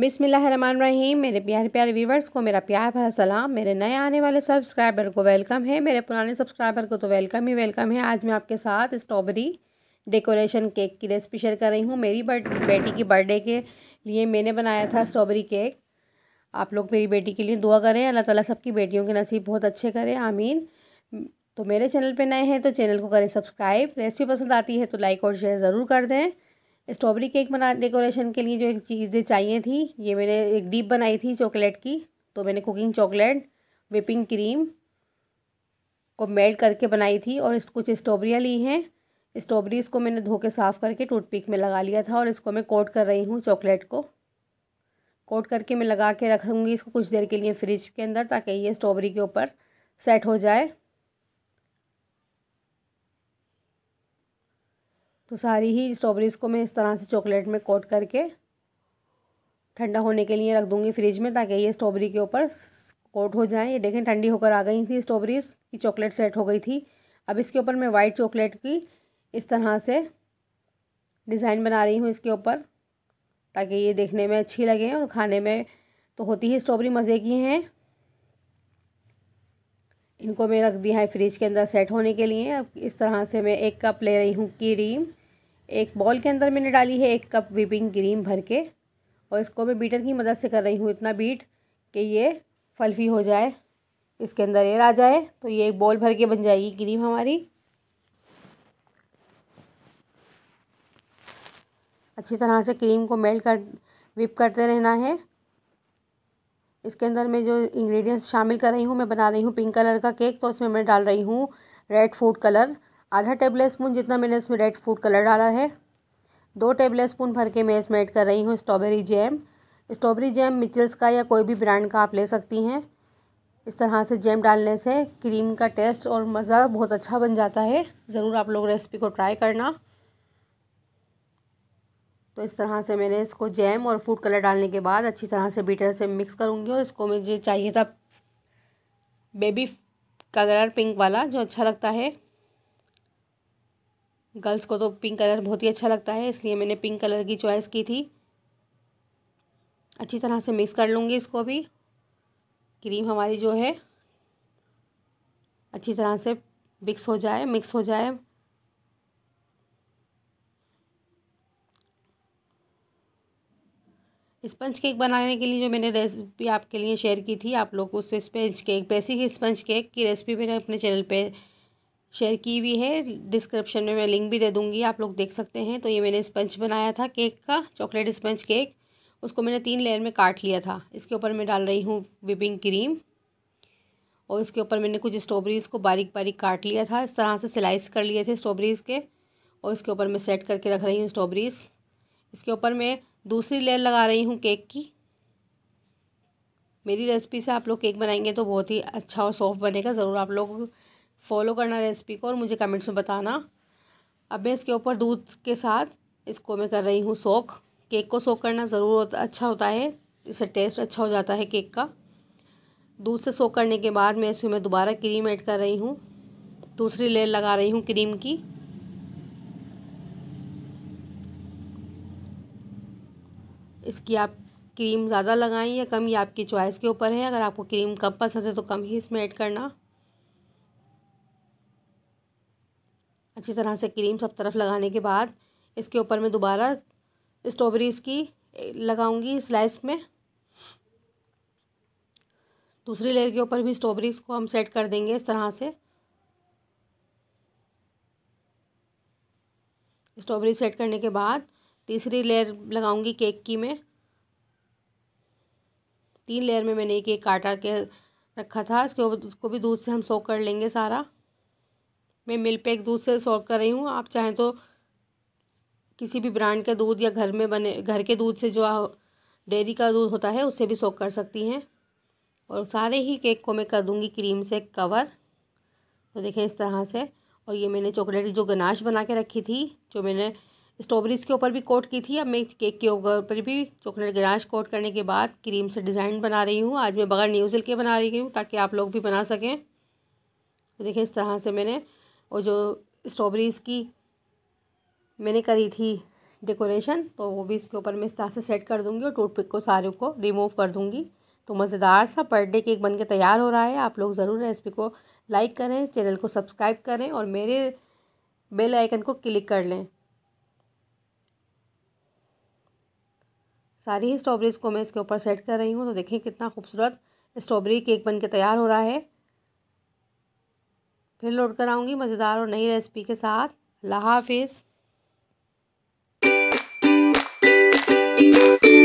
बिसमीम मेरे प्यारे प्यारे व्यूवर्स को मेरा प्यार भरा सलाम मेरे नए आने वाले सब्सक्राइबर को वेलकम है मेरे पुराने सब्सक्राइबर को तो वेलकम ही वेलकम है आज मैं आपके साथ स्ट्रॉबेरी डेकोरेशन केक की रेसिपी शेयर कर रही हूँ मेरी बर्थ बेटी की बर्थडे के लिए मैंने बनाया था स्ट्रॉबेरी केक आप लोग मेरी बेटी के लिए दुआ करें अल्लाह ताली सबकी बेटियों के नसीब बहुत अच्छे करें आमीन तो मेरे चैनल पर नए हैं तो चैनल को करें सब्सक्राइब रेसिपी पसंद आती है तो लाइक और शेयर ज़रूर कर दें स्ट्रॉबेरी केक बना डेकोरेशन के लिए जो एक चीज़ें चाहिए थी ये मैंने एक डीप बनाई थी चॉकलेट की तो मैंने कुकिंग चॉकलेट विपिंग क्रीम को मेल्ट करके बनाई थी और इस कुछ स्ट्रॉबेरियाँ ली हैं स्ट्रॉबेरीज को मैंने धो के साफ़ करके टूथपिक में लगा लिया था और इसको मैं कोट कर रही हूँ चॉकलेट को कोट करके मैं लगा के रखूँगी इसको कुछ देर के लिए फ्रिज के अंदर ताकि ये स्ट्रॉबेरी के ऊपर सेट हो जाए तो सारी ही स्ट्रॉबेरीज़ को मैं इस तरह से चॉकलेट में कोट करके ठंडा होने के लिए रख दूँगी फ्रिज में ताकि ये स्ट्रॉबेरी के ऊपर कोट हो जाए ये देखें ठंडी होकर आ गई थी स्ट्रॉबेरीज़ की चॉकलेट सेट हो गई थी अब इसके ऊपर मैं वाइट चॉकलेट की इस तरह से डिज़ाइन बना रही हूँ इसके ऊपर ताकि ये देखने में अच्छी लगे और खाने में तो होती ही स्ट्रॉबेरी मज़े की हैं इनको मैं रख दिया है फ्रिज के अंदर सेट होने के लिए अब इस तरह से मैं एक कप ले रही हूँ क्रीम एक बॉल के अंदर मैंने डाली है एक कप विपिंग क्रीम भर के और इसको मैं बीटर की मदद से कर रही हूँ इतना बीट कि ये फल्फी हो जाए इसके अंदर एयर आ जाए तो ये एक बॉल भर के बन जाएगी क्रीम हमारी अच्छी तरह से क्रीम को मेल्ट कर विप करते रहना है इसके अंदर मैं जो इंग्रेडिएंट्स शामिल कर रही हूँ मैं बना रही हूँ पिंक कलर का केक तो उसमें मैं डाल रही हूँ रेड फूड कलर आधा टेबल स्पून जितना मैंने इसमें रेड फूड कलर डाला है दो टेबल स्पून भर के मैं इसमें ऐड कर रही हूँ strawberry jam strawberry jam Mitchell's का या कोई भी ब्रांड का आप ले सकती हैं इस तरह से जैम डालने से क्रीम का टेस्ट और मज़ा बहुत अच्छा बन जाता है ज़रूर आप लोग रेसिपी को ट्राई करना तो इस तरह से मैंने इसको जैम और फूड कलर डालने के बाद अच्छी तरह से बीटर से मिक्स करूँगी और इसको मुझे चाहिए था बेबी का कलर पिंक वाला जो अच्छा लगता है गर्ल्स को तो पिंक कलर बहुत ही अच्छा लगता है इसलिए मैंने पिंक कलर की चॉइस की थी अच्छी तरह से मिक्स कर लूँगी इसको भी क्रीम हमारी जो है अच्छी तरह से मिक्स हो जाए मिक्स हो जाए स्पंज केक बनाने के लिए जो मैंने रेसिपी आपके लिए शेयर की थी आप लोग उस sponge cake basic sponge cake की रेसिपी मैंने अपने चैनल पे शेयर की हुई है डिस्क्रिप्शन में मैं लिंक भी दे दूंगी आप लोग देख सकते हैं तो ये मैंने स्पंज बनाया था केक का चॉकलेट स्पंज केक उसको मैंने तीन लेयर में काट लिया था इसके ऊपर मैं डाल रही हूँ विपिंग क्रीम और इसके ऊपर मैंने कुछ स्ट्रॉबेरीज़ को बारीक बारीक काट लिया था इस तरह से स्लाइस कर लिए थे स्ट्रॉबेरीज़ के और इसके ऊपर मैं सेट करके रख रही हूँ स्ट्रॉबेरीज़ इसके ऊपर मैं दूसरी लेयर लगा रही हूँ केक की मेरी रेसिपी से आप लोग केक बनाएंगे तो बहुत ही अच्छा और सॉफ्ट बनेगा ज़रूर आप लोग फॉलो करना रेसिपी को और मुझे कमेंट्स में बताना अब मैं इसके ऊपर दूध के साथ इसको मैं कर रही हूँ सोख केक को सोख करना ज़रूर होता अच्छा होता है इससे टेस्ट अच्छा हो जाता है केक का दूध से सोख करने के बाद मैं इसमें मैं दोबारा क्रीम ऐड कर रही हूँ दूसरी लेयर लगा रही हूँ क्रीम की इसकी आप क्रीम ज़्यादा लगाएं या कम ये आपकी चॉइस के ऊपर है अगर आपको क्रीम कम पसंद है तो कम ही इसमें ऐड करना अच्छी तरह से क्रीम सब तरफ लगाने के बाद इसके ऊपर मैं दोबारा स्ट्रॉबेरीज़ की लगाऊंगी स्लाइस में दूसरी लेयर के ऊपर भी स्ट्रॉबेरीज़ को हम सेट कर देंगे इस तरह से स्ट्रॉबेरी सेट करने के बाद तीसरी लेयर लगाऊंगी केक की मैं तीन लेयर में मैंने एक केक काटा के रखा था इसके ऊपर उसको भी दूध से हम सोक कर लेंगे सारा मैं मिल पे एक दूध से सॉल्व कर रही हूँ आप चाहें तो किसी भी ब्रांड का दूध या घर में बने घर के दूध से जो डेयरी का दूध होता है उससे भी सॉक कर सकती हैं और सारे ही केक को मैं कर दूँगी क्रीम से कवर तो देखें इस तरह से और ये मैंने चॉकलेट की जो गनाश बना के रखी थी जो मैंने स्ट्रॉबेरीज़ के ऊपर भी कोट की थी अब मैं केक के ऊपर भी चॉकलेट गनाश कोट करने के बाद क्रीम से डिज़ाइन बना रही हूँ आज मैं बगैर न्यूज़ल के बना रही हूँ ताकि आप लोग भी बना सकें तो देखें इस तरह से मैंने और जो स्ट्रॉबेरीज़ की मैंने करी थी डेकोरेशन तो वो भी इसके ऊपर मैं इस तरह से सेट कर दूँगी और टूथ पिक को सारे को रिमूव कर दूँगी तो मज़ेदार सा बर्थडे केक बन के तैयार हो रहा है आप लोग ज़रूर रेसिपी को लाइक करें चैनल को सब्सक्राइब करें और मेरे बेल आइकन को क्लिक कर लें सारी ही स्ट्रॉबेरीज़ को मैं इसके ऊपर सेट कर रही हूँ तो देखें कितना खूबसूरत स्ट्रॉबेरी केक बन के तैयार हो रहा है फिर लौट कर आऊँगी मज़ेदार और नई रेसिपी के साथ अल्लाह हाफिज़